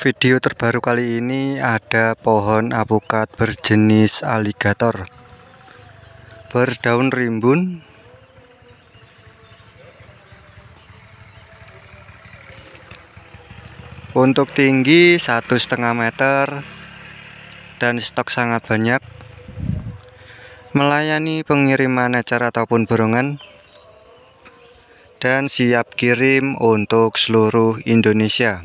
Video terbaru kali ini ada pohon apukat berjenis aligator Berdaun rimbun Untuk tinggi satu setengah meter dan stok sangat banyak Melayani pengiriman ecer ataupun burungan dan siap kirim untuk seluruh Indonesia.